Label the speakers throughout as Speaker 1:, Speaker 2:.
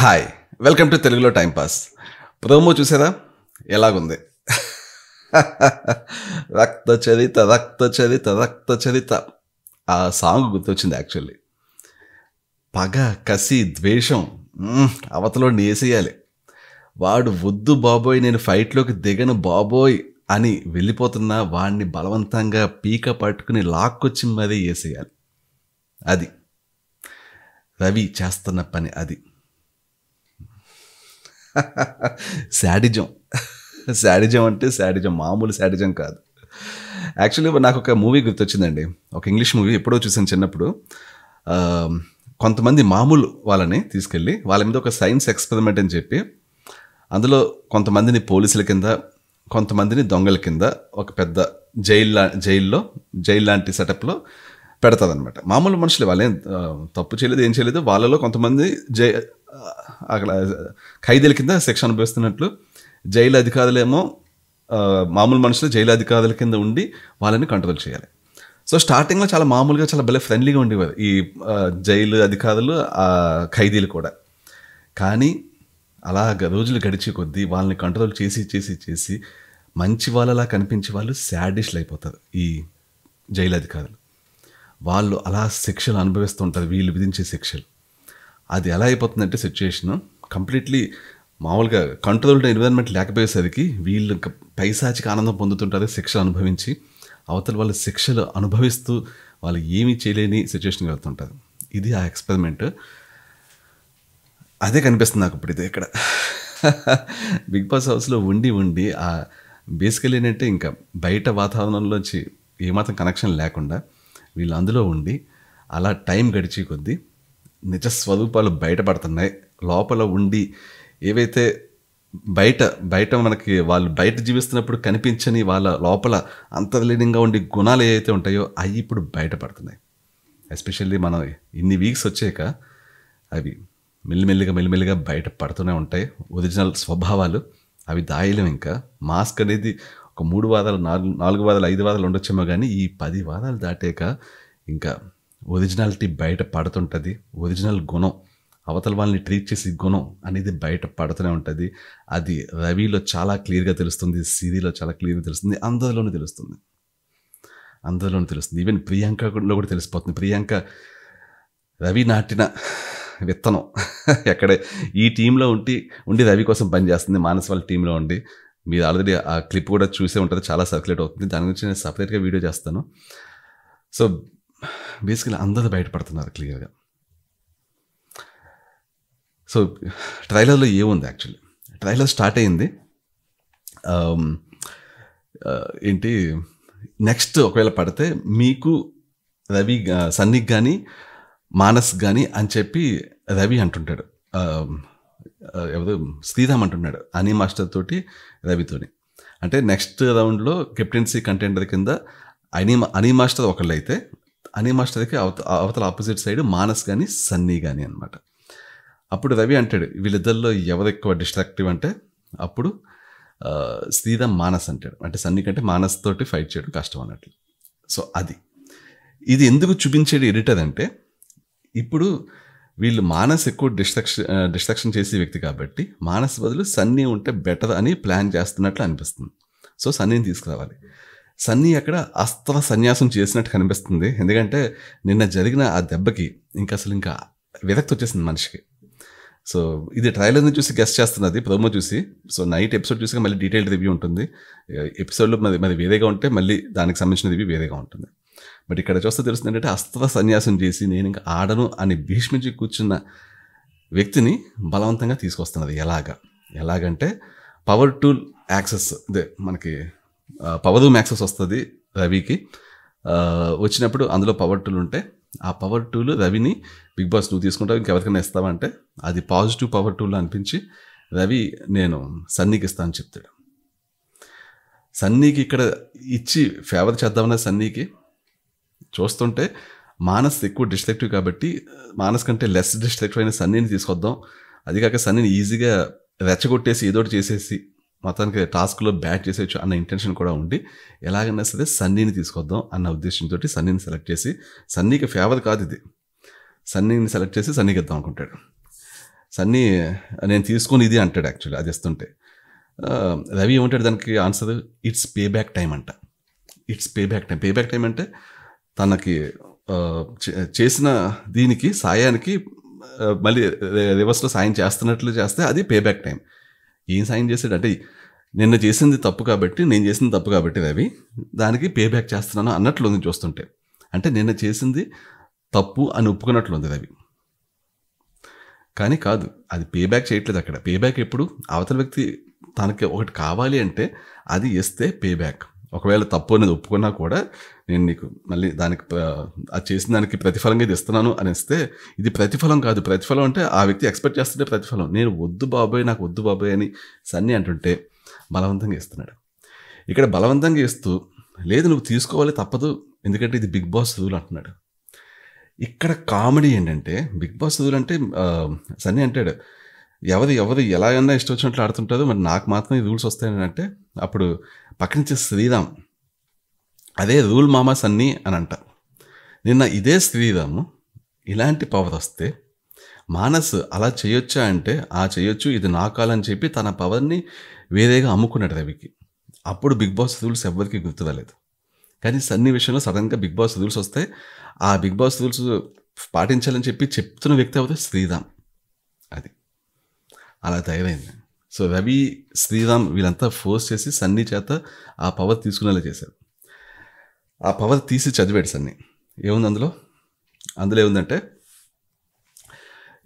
Speaker 1: hi welcome to తెలుగులో timepass promo చూసారా ఎలాగుంది రక్త చరిత రక్త చరిత రక్త చరిత ఆ సాంగ్ గుర్తొచ్చింది యాక్చువల్లీ పగ కసి ద్వేషం అవతలో నేసేయాలి వాడు వద్దు బాబోయ్ నేను ఫైట్లోకి దిగను బాబోయ్ అని వెళ్ళిపోతున్న వాడిని బలవంతంగా పీక పట్టుకుని లాక్కొచ్చి మరీ వేసేయాలి అది రవి చేస్తున్న పని అది శాడిజం శాడిజం అంటే శాడిజం మామూలు శాడిజం కాదు యాక్చువల్లీ నాకు ఒక మూవీ గుర్తొచ్చిందండి ఒక ఇంగ్లీష్ మూవీ ఎప్పుడో చూసాను చిన్నప్పుడు కొంతమంది మామూలు వాళ్ళని తీసుకెళ్ళి వాళ్ళ మీద ఒక సైన్స్ ఎక్స్పెరిమెంట్ అని చెప్పి అందులో కొంతమందిని పోలీసుల కింద కొంతమందిని దొంగల కింద ఒక పెద్ద జైల్ జైల్లో జైల్ లాంటి సెటప్లో పెడతాది అనమాట మామూలు మనుషులు ఏం తప్పు చేయలేదు ఏం చేయలేదు వాళ్ళలో కొంతమంది జై అక్కడ ఖైదీల కింద శిక్ష అనుభవిస్తున్నట్లు జైలు అధికారులేమో మామూలు మనుషులు జైలు అధికారుల కింద ఉండి వాళ్ళని కంట్రోల్ చేయాలి సో స్టార్టింగ్లో చాలా మామూలుగా చాలా భలే ఫ్రెండ్లీగా ఉండేవారు ఈ జైలు అధికారులు ఖైదీలు కూడా కానీ అలా రోజులు గడిచే కొద్దీ వాళ్ళని కంట్రోల్ చేసి చేసి చేసి మంచి వాళ్ళలా కనిపించే వాళ్ళు శాడిష్లు అయిపోతారు ఈ జైలు అధికారులు వాళ్ళు అలా శిక్షలు అనుభవిస్తూ ఉంటారు వీళ్ళు విధించే శిక్షలు అది ఎలా అయిపోతుందంటే సిచ్యుయేషను కంప్లీట్లీ మామూలుగా కంట్రోల్డ్ ఎన్విరాన్మెంట్ లేకపోయేసరికి వీళ్ళు పైశాచిక ఆనందం పొందుతుంటారు శిక్షలు అనుభవించి అవతల వాళ్ళు శిక్షలు అనుభవిస్తూ వాళ్ళు ఏమీ చేయలేని సిచ్యువేషన్కి వెళ్తుంటారు ఇది ఆ ఎక్స్పెరిమెంట్ అదే కనిపిస్తుంది నాకు ఇప్పుడు ఇది ఇక్కడ బిగ్ బాస్ హౌస్లో ఉండి ఉండి ఆ బేసికల్ ఏంటంటే ఇంకా బయట వాతావరణంలోంచి ఏమాత్రం కనెక్షన్ లేకుండా వీళ్ళు అందులో ఉండి అలా టైం గడిచి కొద్దీ నిజ స్వరూపాలు బయటపడుతున్నాయి లోపల ఉండి ఏవైతే బయట బయట మనకి వాళ్ళు బయట జీవిస్తున్నప్పుడు కనిపించని వాళ్ళ లోపల అంతర్లీనంగా ఉండే గుణాలు ఏవైతే ఉంటాయో అవి ఇప్పుడు బయటపడుతున్నాయి ఎస్పెషల్లీ మనం ఇన్ని వీక్స్ వచ్చాక అవి మెల్లిమెల్లిగా మెల్లిమెల్లిగా బయట పడుతూనే ఉంటాయి ఒరిజినల్ స్వభావాలు అవి దాయలేం ఇంకా మాస్క్ అనేది ఒక మూడు వాదాలు నాలుగు నాలుగు వాదాలు ఐదు వాదాలు ఉండొచ్చేమో కానీ ఈ పది వాదాలు దాటాక ఇంకా ఒరిజినాలిటీ బయట పడుతుంటుంది ఒరిజినల్ గుణం అవతల వాళ్ళని ట్రీట్ చేసే గుణం అనేది బయట పడుతూనే ఉంటుంది అది రవిలో చాలా క్లియర్గా తెలుస్తుంది సిరిలో చాలా క్లియర్గా తెలుస్తుంది అందరిలోనూ తెలుస్తుంది అందరిలోనూ తెలుస్తుంది ఈవెన్ ప్రియాంకలో కూడా తెలిసిపోతుంది ప్రియాంక రవి నాటిన విత్తనం ఎక్కడే ఈ టీంలో ఉండి ఉండి రవి కోసం పనిచేస్తుంది మానస్ వాళ్ళ టీంలో ఉండి మీరు ఆల్రెడీ ఆ క్లిప్ కూడా చూసే ఉంటుంది చాలా సర్క్యులేట్ అవుతుంది దాని గురించి నేను సపరేట్గా వీడియో చేస్తాను సో బేసికలీ అందరూ బయటపడుతున్నారు క్లియర్గా సో ట్రైలర్లో ఏముంది యాక్చువల్లీ ట్రైలర్ స్టార్ట్ అయింది um, uh, ఏంటి నెక్స్ట్ ఒకవేళ పడితే మీకు రవి uh, సన్నిక్ కానీ మానస్ కానీ అని చెప్పి రవి అంటుంటాడు um, ఎవరు శ్రీరామ్ అంటున్నాడు అనీ మాస్టర్ తోటి రవితోని అంటే నెక్స్ట్ రౌండ్లో కెప్టెన్సీ కంటెండర్ కింద అనీ అనీ మాస్టర్ ఒకళ్ళు అయితే అనీ మాస్టర్కి అవత అవతల ఆపోజిట్ సైడ్ మానస్ కానీ సన్నీ కానీ అనమాట అప్పుడు రవి అంటాడు వీళ్ళిద్దరిలో ఎవరు ఎక్కువ డిస్ట్రాక్టివ్ అంటే అప్పుడు శ్రీరామ్ మానస్ అంటాడు అంటే సన్నీ కంటే మానస్ తోటి ఫైట్ చేయడం కష్టం అన్నట్లు సో అది ఇది ఎందుకు చూపించేది ఎడిటర్ అంటే ఇప్పుడు వీళ్ళు మానస్ ఎక్కువ డిస్ట్రక్షన్ డిస్ట్రక్షన్ చేసే వ్యక్తి కాబట్టి మానస్ బదులు సన్నీ ఉంటే బెటర్ అని ప్లాన్ చేస్తున్నట్లు అనిపిస్తుంది సో సన్నీని తీసుకురావాలి సన్నీ అక్కడ అస్త్ర సన్యాసం చేసినట్టు కనిపిస్తుంది ఎందుకంటే నిన్న జరిగిన ఆ దెబ్బకి ఇంకా అసలు ఇంకా విరక్తి వచ్చేసింది మనిషికి సో ఇది ట్రైలర్ని చూసి గెస్ట్ చేస్తున్నది ప్రోమో చూసి సో నైట్ ఎపిసోడ్ చూసి మళ్ళీ డీటెయిల్డ్ రివ్యూ ఉంటుంది ఎపిసోడ్లో మరి మరి వేరేగా ఉంటే మళ్ళీ దానికి సంబంధించిన రివ్యూ వేరేగా ఉంటుంది బట్ ఇక్కడ చూస్తే తెలుస్తుంది ఏంటంటే అస్త్ర సన్యాసం చేసి నేను ఇంకా ఆడను అని భీష్మించి కూర్చున్న వ్యక్తిని బలవంతంగా తీసుకొస్తున్నది ఎలాగ ఎలాగంటే పవర్ టూల్ యాక్సెస్ అదే మనకి పవర్ రూమ్ యాక్సెస్ వస్తుంది రవికి వచ్చినప్పుడు అందులో పవర్ టూల్ ఉంటే ఆ పవర్ టూల్ రవిని బిగ్ బాస్ నువ్వు తీసుకుంటావు ఇంకెవరికైనా ఇస్తావంటే అది పాజిటివ్ పవర్ టూల్ అనిపించి రవి నేను సన్నీకి ఇస్తాను చెప్తాడు సన్నీకి ఇక్కడ ఇచ్చి ఫేవర్ చేద్దామనే సన్నీకి చూస్తుంటే మానస్ ఎక్కువ డిస్ట్రక్టివ్ కాబట్టి మానస్ కంటే లెస్ డిస్ట్రక్టివ్ అయిన సన్నీని తీసుకొద్దాం అది కాక సన్నీని ఈజీగా రెచ్చగొట్టేసి ఏదోటి చేసేసి మొత్తానికి టాస్క్లో బ్యాట్ చేసేయచ్చు అన్న ఇంటెన్షన్ కూడా ఉండి ఎలాగైనా సరే సన్నీని తీసుకొద్దాం అన్న ఉద్దేశంతో సన్నీని సెలెక్ట్ చేసి సన్నీకి ఫేవర్ కాదు ఇది సన్నీని సెలెక్ట్ చేసి సన్నీకి ఇద్దాం అనుకుంటాడు సన్నీ నేను తీసుకొని ఇది అంటాడు యాక్చువల్లీ అది ఇస్తుంటే రవి ఏమంటాడు దానికి answer it's pay back time అంట it's pay back time pay back time అంటే తనకి చేసిన దీనికి సాయానికి మళ్ళీ రివర్స్లో సాయం చేస్తున్నట్లు చేస్తే అది పే బ్యాక్ టైం ఏం సాయం చేశాడు అంటే నిన్న చేసింది తప్పు కాబట్టి నేను చేసింది తప్పు కాబట్టి రవి దానికి పే బ్యాక్ చేస్తున్నాను అన్నట్లుంది చూస్తుంటే అంటే నిన్న చేసింది తప్పు అని ఒప్పుకున్నట్లుంది రవి కానీ కాదు అది పే బ్యాక్ చేయట్లేదు అక్కడ పే బ్యాక్ ఎప్పుడు అవతల వ్యక్తి తనకి ఒకటి కావాలి అంటే అది ఇస్తే పే బ్యాక్ ఒకవేళ తప్పు అనేది ఒప్పుకున్నా కూడా నేను నీకు మళ్ళీ దానికి అది చేసిన దానికి ప్రతిఫలంగా ఇది ఇస్తున్నాను ఇస్తే ఇది ప్రతిఫలం కాదు ప్రతిఫలం అంటే ఆ వ్యక్తి ఎక్స్పెక్ట్ చేస్తుంటే ప్రతిఫలం నేను వద్దు బాబోయ్ నాకు వద్దు బాబోయ్ అని సన్ని అంటుంటే బలవంతంగా ఇస్తున్నాడు ఇక్కడ బలవంతంగా ఇస్తూ లేదు నువ్వు తీసుకోవాలి తప్పదు ఎందుకంటే ఇది బిగ్ బాస్ రూల్ అంటున్నాడు ఇక్కడ కామెడీ ఏంటంటే బిగ్ బాస్ రూల్ అంటే సన్నీ అంటాడు ఎవరు ఎవరు ఎలా అయినా ఇష్టం వచ్చినట్లు ఆడుతుంటారు మరి నాకు మాత్రం రూల్స్ వస్తాయని అంటే అప్పుడు పక్కనుంచి శ్రీరామ్ అదే రూల్ మామాస్ అన్ని అని అంటారు నిన్న ఇదే శ్రీరామ్ ఇలాంటి పవర్ వస్తే మానస్ అలా చేయొచ్చా అంటే ఆ చేయొచ్చు ఇది నా కాలని చెప్పి తన పవర్ని వేరేగా అమ్ముకున్నాడు రవికి అప్పుడు బిగ్ బాస్ రూల్స్ ఎవరికి గుర్తు రాలేదు కానీ సన్ని విషయంలో సడన్గా బిగ్ బాస్ రూల్స్ వస్తే ఆ బిగ్ బాస్ రూల్స్ పాటించాలని చెప్పి చెప్తున్న వ్యక్తి అవుతే శ్రీరామ్ అది అలా తయారైంది సో రవి శ్రీరామ్ వీళ్ళంతా ఫోర్స్ చేసి సన్నీ చేత ఆ పవర్ తీసుకునేలా చేశారు ఆ పవర్ తీసి చదివాడు సన్నీ ఏముంది అందులో అందులో ఏముందంటే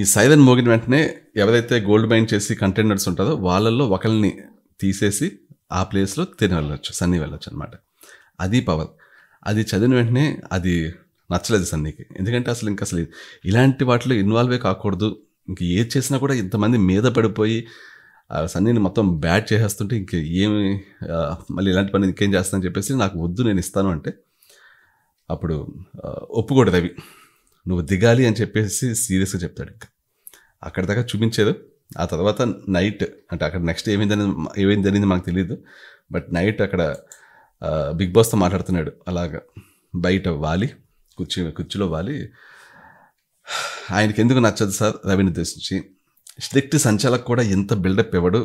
Speaker 1: ఈ సైరన్ మోగిన వెంటనే ఎవరైతే గోల్డ్ మైన్ చేసి కంటైనర్స్ ఉంటారో వాళ్ళల్లో ఒకరిని తీసేసి ఆ ప్లేస్లో తిని వెళ్ళొచ్చు సన్నీ వెళ్ళొచ్చు అనమాట అది పవర్ అది చదివిన వెంటనే అది నచ్చలేదు సన్నీకి ఎందుకంటే అసలు ఇంకా అసలు ఇలాంటి వాటిలో ఇన్వాల్వే కాకూడదు ఇంక ఏది చేసినా కూడా ఇంతమంది మీద పడిపోయి సన్నీని మొత్తం బ్యాట్ చేసేస్తుంటే ఇంక ఏమి మళ్ళీ ఇలాంటి పని ఇంకేం చేస్తానని చెప్పేసి నాకు వద్దు నేను ఇస్తాను అంటే అప్పుడు ఒప్పుకూడదు అవి నువ్వు దిగాలి అని చెప్పేసి సీరియస్గా చెప్తాడు ఇంకా అక్కడ దాకా చూపించేది ఆ తర్వాత నైట్ అంటే అక్కడ నెక్స్ట్ ఏమైంది అనేది ఏమైంది జరిగింది మనకు తెలియదు బట్ నైట్ అక్కడ బిగ్ బాస్తో మాట్లాడుతున్నాడు అలాగ బయట వాలి కుర్చీ కుర్చీలో వాలి ఆయనకి ఎందుకు నచ్చదు సార్ రవిని ఉద్దేశించి స్ట్రిక్ట్ సంచాలకు కూడా ఇంత బిల్డప్ ఇవ్వడు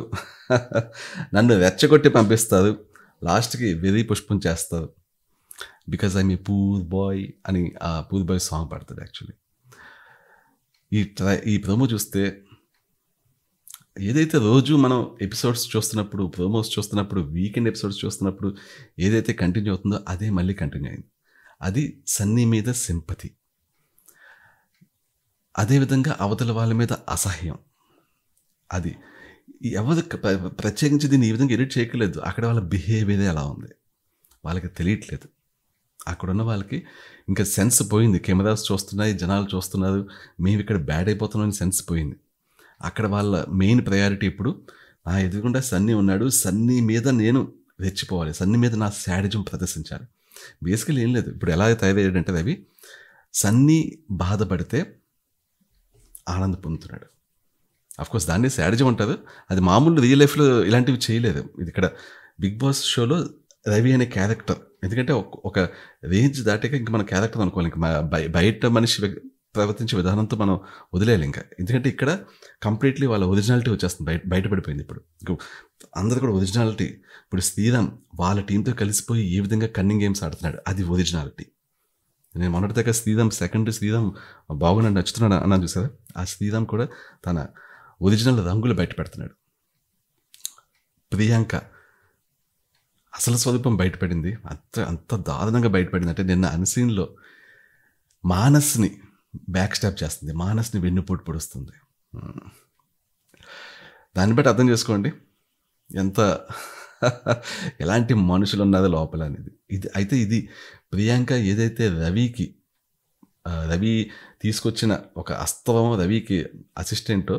Speaker 1: నన్ను వెచ్చగొట్టి పంపిస్తారు లాస్ట్కి వెరీ పుష్పం చేస్తారు because I me poor boy అని ఆ పూర్ బాయ్ సాంగ్ పడుతుంది యాక్చువల్లీ ఈ ట్రై ఈ ప్రోమో చూస్తే ఏదైతే రోజు మనం ఎపిసోడ్స్ చూస్తున్నప్పుడు ప్రోమోస్ చూస్తున్నప్పుడు వీకెండ్ ఎపిసోడ్స్ చూస్తున్నప్పుడు ఏదైతే కంటిన్యూ అవుతుందో అదే మళ్ళీ కంటిన్యూ అయింది అది సన్నీ మీద సింపతి అదేవిధంగా అవతల వాళ్ళ మీద అసహ్యం అది ఎవరు ప్రత్యేకించి దీన్ని ఈ విధంగా ఎడిట్ చేయకలేదు అక్కడ వాళ్ళ బిహేవియరే అలా ఉంది వాళ్ళకి తెలియట్లేదు అక్కడ ఉన్న వాళ్ళకి ఇంకా సెన్స్ పోయింది కెమెరాస్ చూస్తున్నాయి జనాలు చూస్తున్నారు మేము ఇక్కడ బ్యాడ్ అయిపోతున్నాం అని సెన్స్ పోయింది అక్కడ వాళ్ళ మెయిన్ ప్రయారిటీ ఇప్పుడు నా ఎదురుకుండా సన్నీ ఉన్నాడు సన్నీ మీద నేను రెచ్చిపోవాలి సన్నీ మీద నా శాడిజం ప్రదర్శించాలి బేసికల్ ఏం లేదు ఇప్పుడు ఎలా తయారయ్యాడంటే అవి సన్నీ బాధపడితే ఆనంద పొందుతున్నాడు కోర్స్ దాన్ని స్ట్రాటజీ ఉంటుంది అది మామూలు రియల్ లైఫ్లో ఇలాంటివి చేయలేదు ఇది ఇక్కడ బిగ్ బాస్ షోలో రవి అనే క్యారెక్టర్ ఎందుకంటే ఒక రేంజ్ దాటాక ఇంక మన క్యారెక్టర్ అనుకోవాలి ఇంకా బయట మనిషి ప్రవర్తించే విధానంతో మనం వదిలేయాలి ఇంకా ఎందుకంటే ఇక్కడ కంప్లీట్లీ వాళ్ళ ఒరిజినాలిటీ వచ్చేస్తుంది బయట బయటపడిపోయింది ఇప్పుడు అందరు కూడా ఒరిజినాలిటీ ఇప్పుడు శ్రీరామ్ వాళ్ళ టీంతో కలిసిపోయి ఏ విధంగా కన్నింగ్ గేమ్స్ ఆడుతున్నాడు అది ఒరిజినాలిటీ నేను మొన్నటి దగ్గర శ్రీరామ్ సెకండ్ శ్రీరామ్ బాగున్నాడు నచ్చుతున్నాడు అన్నాను చూసారా ఆ శ్రీరామ్ కూడా తన ఒరిజినల్ రంగులు బయట పెడుతున్నాడు ప్రియాంక అసలు స్వరూపం బయటపడింది అంత అంత దారుణంగా బయటపడింది అంటే నిన్న అన్సీన్లో మానస్ని బ్యాక్ స్టాప్ చేస్తుంది మానస్ని వెన్నుపోటు పొడుస్తుంది దాన్ని బట్టి అర్థం చేసుకోండి ఎంత ఎలాంటి మనుషులు ఉన్నది లోపల అనేది ఇది అయితే ఇది ప్రియాంక ఏదైతే రవికి రవి తీసుకొచ్చిన ఒక అస్తవం రవికి అసిస్టెంటో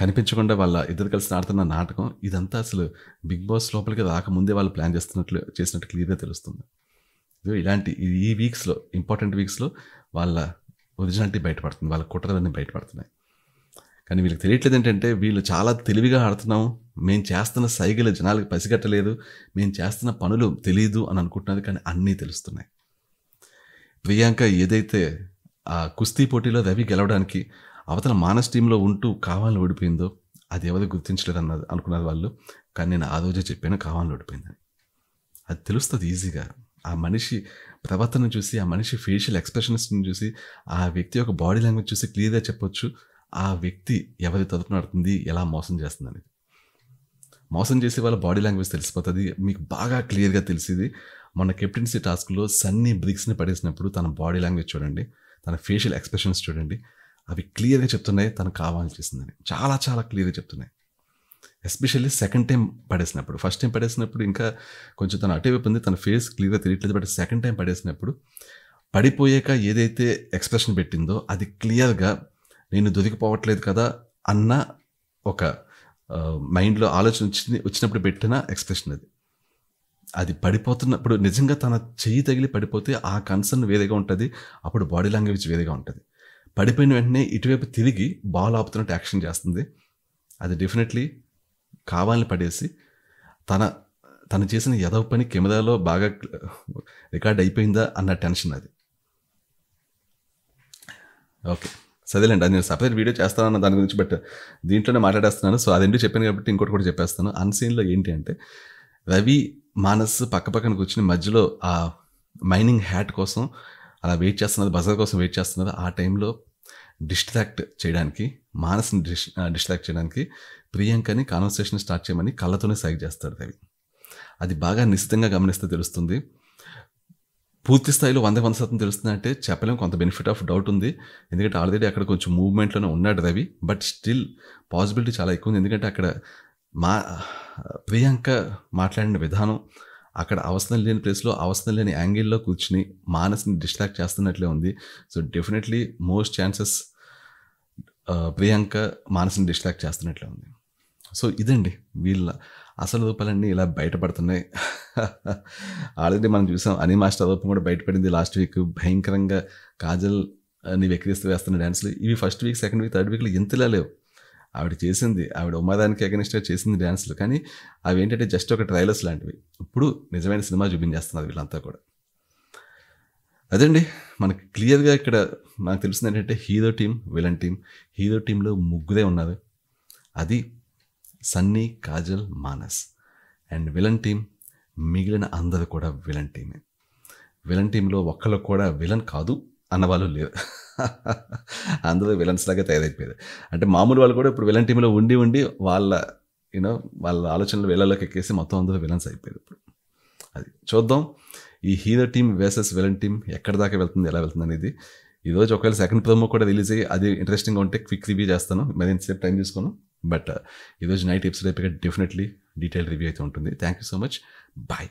Speaker 1: కనిపించకుండా వాళ్ళ ఇద్దరు కలిసి ఆడుతున్న నాటకం ఇదంతా అసలు బిగ్ బాస్ లోపలికి రాకముందే వాళ్ళు ప్లాన్ చేస్తున్నట్లు చేసినట్టు క్లియర్గా తెలుస్తుంది ఇలాంటి ఈ వీక్స్లో ఇంపార్టెంట్ వీక్స్లో వాళ్ళ ఒరిజినాలిటీ బయటపడుతుంది వాళ్ళ కుట్రలన్నీ బయటపడుతున్నాయి కానీ వీళ్ళకి తెలియట్లేదు ఏంటంటే వీళ్ళు చాలా తెలివిగా ఆడుతున్నాము మేము చేస్తున్న సైగలు జనాలకు పసిగట్టలేదు మేము చేస్తున్న పనులు తెలియదు అని అనుకుంటున్నారు కానీ అన్నీ తెలుస్తున్నాయి ప్రియాంక ఏదైతే ఆ కుస్తీ పోటీలో రవి గెలవడానికి అవతల మానస్ టీంలో ఉంటూ కావాలని ఓడిపోయిందో అది ఎవరు గుర్తించలేదు అన్నది అనుకున్నారు వాళ్ళు కానీ నేను ఆ రోజే చెప్పాను కావాలని ఓడిపోయిందని అది తెలుస్తుంది ఈజీగా ఆ మనిషి ప్రవర్తన చూసి ఆ మనిషి ఫేషియల్ ఎక్స్ప్రెషన్స్ని చూసి ఆ వ్యక్తి యొక్క బాడీ లాంగ్వేజ్ చూసి క్లియర్గా చెప్పొచ్చు ఆ వ్యక్తి ఎవరి తరపున నడుతుంది ఎలా మోసం చేస్తుందని మోసం చేసే వాళ్ళ బాడీ లాంగ్వేజ్ తెలిసిపోతుంది మీకు బాగా క్లియర్గా తెలిసింది మన కెప్టెన్సీ టాస్క్లో సన్నీ బ్రిక్స్ని పడేసినప్పుడు తన బాడీ లాంగ్వేజ్ చూడండి తన ఫేషియల్ ఎక్స్ప్రెషన్స్ చూడండి అవి క్లియర్గా చెప్తున్నాయి తను కావాలని చేసిందని చాలా చాలా క్లియర్గా చెప్తున్నాయి ఎస్పెషల్లీ సెకండ్ టైం పడేసినప్పుడు ఫస్ట్ టైం పడేసినప్పుడు ఇంకా కొంచెం తను అటువైపు ఉంది తన ఫేస్ క్లియర్గా తెలియట్లేదు బట్ సెకండ్ టైం పడేసినప్పుడు పడిపోయాక ఏదైతే ఎక్స్ప్రెషన్ పెట్టిందో అది క్లియర్గా నేను దొరికిపోవట్లేదు కదా అన్న ఒక మైండ్లో ఆలోచన వచ్చి వచ్చినప్పుడు పెట్టిన ఎక్స్ప్రెషన్ అది అది పడిపోతున్నప్పుడు నిజంగా తన చెయ్యి తగిలి పడిపోతే ఆ కన్సర్న్ వేరేగా ఉంటుంది అప్పుడు బాడీ లాంగ్వేజ్ వేరేగా ఉంటుంది పడిపోయిన వెంటనే ఇటువైపు తిరిగి బాల్ ఆపుతున్నట్టు యాక్షన్ చేస్తుంది అది డెఫినెట్లీ కావాలని పడేసి తన తను చేసిన యదవ పని కెమెరాలో బాగా రికార్డ్ అయిపోయిందా అన్న టెన్షన్ అది ఓకే సరేలేండి అది నేను సపరేట్ వీడియో చేస్తానన్న దాని గురించి బట్ దీంట్లోనే మాట్లాడేస్తున్నాను సో అదేంటి చెప్పాను కాబట్టి ఇంకోటి కూడా చెప్పేస్తాను అన్సీన్లో ఏంటి అంటే రవి మానస్ పక్కపక్కన కూర్చుని మధ్యలో ఆ మైనింగ్ హ్యాట్ కోసం అలా వెయిట్ చేస్తున్నారు బజార్ కోసం వెయిట్ చేస్తున్నారు ఆ టైంలో డిస్ట్రాక్ట్ చేయడానికి మానసిని డిస్ డిస్ట్రాక్ట్ చేయడానికి ప్రియాంకని కాన్వర్సేషన్ స్టార్ట్ చేయమని కళ్ళతోనే సైడ్ చేస్తాడు రవి అది బాగా నిశ్చితంగా గమనిస్తే తెలుస్తుంది పూర్తి స్థాయిలో వంద వంద శాతం తెలుస్తుంది అంటే చెప్పలేము కొంత బెనిఫిట్ ఆఫ్ డౌట్ ఉంది ఎందుకంటే ఆల్రెడీ అక్కడ కొంచెం మూవ్మెంట్లోనే ఉన్నాడు రవి బట్ స్టిల్ పాసిబిలిటీ చాలా ఎక్కువ ఉంది ఎందుకంటే అక్కడ మా ప్రియాంక మాట్లాడిన విధానం అక్కడ అవసరం లేని ప్లేస్లో అవసరం లేని యాంగిల్లో కూర్చుని మానసిని డిస్ట్రాక్ట్ చేస్తున్నట్లే ఉంది so definitely most chances Priyanka మానసిని డిస్ట్రాక్ట్ చేస్తున్నట్లే ఉంది సో ఇదండి వీళ్ళ అసలు రూపాలన్నీ ఇలా బయటపడుతున్నాయి ఆల్రెడీ మనం చూసాం అని మాస్టర్ రూపం కూడా బయటపడింది లాస్ట్ వీక్ భయంకరంగా కాజల్ ని వ్యక్తిస్తూ వేస్తున్న డ్యాన్స్లు ఇవి first week second week third వీక్లో ఇంతలా లేవు ఆవిడ చేసింది ఆవిడ ఉమాదానికి అగనిస్ట్గా చేసింది డ్యాన్స్లు కానీ అవి ఏంటంటే జస్ట్ ఒక ట్రైలర్స్ లాంటివి ఇప్పుడు నిజమైన సినిమా చూపించేస్తున్నారు వీళ్ళంతా కూడా అదండి మనకు క్లియర్గా ఇక్కడ మనకు తెలిసింది ఏంటంటే hero team villain team hero టీంలో ముగ్గురే ఉన్నారు అది Sunny Kajal Manas and villain team మిగిలిన అందరూ కూడా విలన్ టీమే విలన్ టీంలో ఒక్కళ్ళు కూడా విలన్ కాదు అన్నవాళ్ళు లేరు అందరూ విలన్స్ లాగా తయారైపోయారు అంటే మామూలు వాళ్ళు కూడా ఇప్పుడు విలన్ టీంలో ఉండి ఉండి వాళ్ళ యూనో వాళ్ళ ఆలోచనలు వేళల్లోకి ఎక్కేసి మొత్తం అందరూ విలన్స్ అయిపోయారు ఇప్పుడు అది చూద్దాం ఈ hero team versus villain team ఎక్కడ దాకా వెళ్తుంది ఎలా వెళ్తుంది అనేది ఈరోజు ఒకవేళ సెకండ్ ప్రోమో కూడా రిలీజ్ అయ్యి అది ఇంట్రెస్టింగ్గా ఉంటే క్విక్ రివ్యూ చేస్తాను మరి ఇంతసేపు టైం తీసుకోను బట్ ఈరోజు నైట్ ఎపిసోడ్ అయిపోయి డెఫినెట్లీ డీటెయిల్ రివ్యూ అయితే ఉంటుంది thank you so much bye